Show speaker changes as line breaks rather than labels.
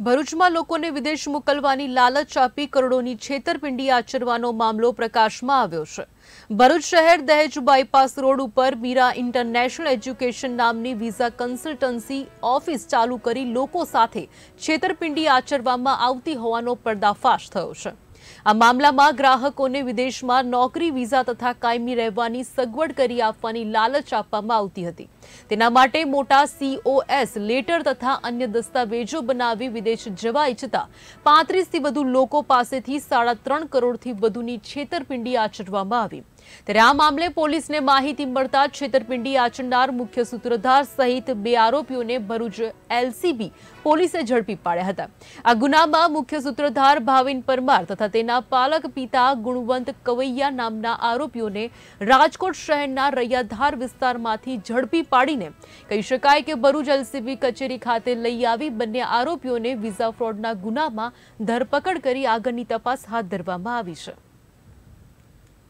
ભરૂચમાં લોકોને વિદેશ મોકલવાની લાલચ આપી કરોડોની છેતરપિંડી આચરવાનો મામલો પ્રકાશમાં આવ્યો છે. ભરૂચ શહેર દહેજ બાયપાસ રોડ ઉપર મીરા ઇન્ટરનેશનલ এড્યુકેશન નામની વિઝા કન્સલ્ટન્સી ઓફિસ ચાલુ કરી લોકો સાથે છેતરપિંડી આચરવામાં આવતી હોવાનો पर्दाफाશ થયો છે. આ મામલામાં ગ્રાહકોને વિદેશમાં નોકરી, વિઝા તથા કાયમી રહેવાની સગવડ કરી આપવાની લાલચ આપવામાં આવતી હતી. તેના માટે મોટા સીઓએસ લેટર તથા અન્ય દસ્તાવેજો બનાવી વિદેશ જવાઈ છતા 35 થી વધુ લોકો પાસેથી 3.5 કરોડ થી વધુની છેતરપિંડી આચરવામાં આવી ત્યારે આ મામલે પોલીસે માહિતી મળતા છેતરપિંડી આચંડાર મુખ્ય સૂત્રધાર સહિત બે આરોપીઓને ભરુજ એલસીબી પોલીસે ઝડપી પાડ્યા હતા આ ગુનામાં મુખ્ય સૂત્રધાર ભાવિન પરમાર તથા તેના પાલક પિતા ગુણવંત કવૈયા નામના આરોપીઓને રાજકોટ શહેરના રૈયાદાર વિસ્તારમાંથી ઝડપી આડીને કહી શકાય કે ભરુજલ સીવી કચેરી ખાતે લઈ આવી બન્યા આરોપીઓને વિઝા ફ્રોડના ગુનામાં ધરપકડ કરી આગળની તપાસ હાથ ધરવામાં આવી છે